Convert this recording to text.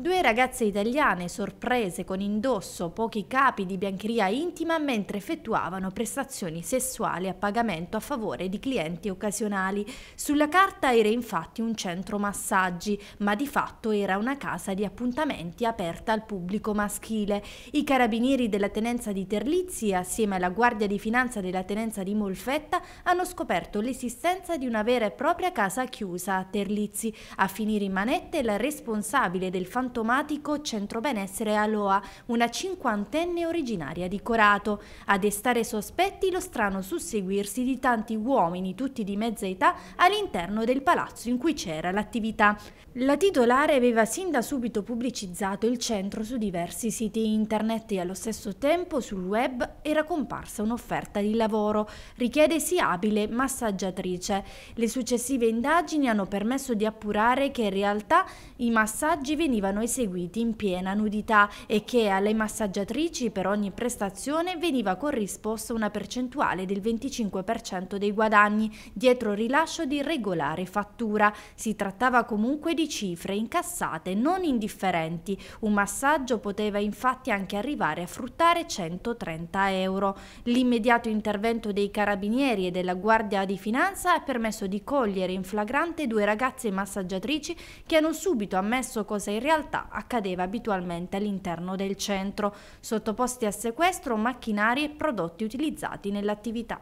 Due ragazze italiane sorprese con indosso pochi capi di biancheria intima mentre effettuavano prestazioni sessuali a pagamento a favore di clienti occasionali. Sulla carta era infatti un centro massaggi, ma di fatto era una casa di appuntamenti aperta al pubblico maschile. I carabinieri della tenenza di Terlizzi, assieme alla Guardia di Finanza della tenenza di Molfetta, hanno scoperto l'esistenza di una vera e propria casa chiusa a Terlizzi. A finire in manette la responsabile del fantasma fantomatico Centro Benessere Aloa, una cinquantenne originaria di Corato. A destare sospetti lo strano susseguirsi di tanti uomini, tutti di mezza età, all'interno del palazzo in cui c'era l'attività. La titolare aveva sin da subito pubblicizzato il centro su diversi siti internet e allo stesso tempo sul web era comparsa un'offerta di lavoro. Richiede Richiedesi abile massaggiatrice. Le successive indagini hanno permesso di appurare che in realtà i massaggi venivano venivano eseguiti in piena nudità e che alle massaggiatrici per ogni prestazione veniva corrisposta una percentuale del 25% dei guadagni dietro rilascio di regolare fattura. Si trattava comunque di cifre incassate non indifferenti. Un massaggio poteva infatti anche arrivare a fruttare 130 euro. L'immediato intervento dei carabinieri e della Guardia di Finanza ha permesso di cogliere in flagrante due ragazze massaggiatrici che hanno subito ammesso cosa in realtà realtà accadeva abitualmente all'interno del centro, sottoposti a sequestro macchinari e prodotti utilizzati nell'attività.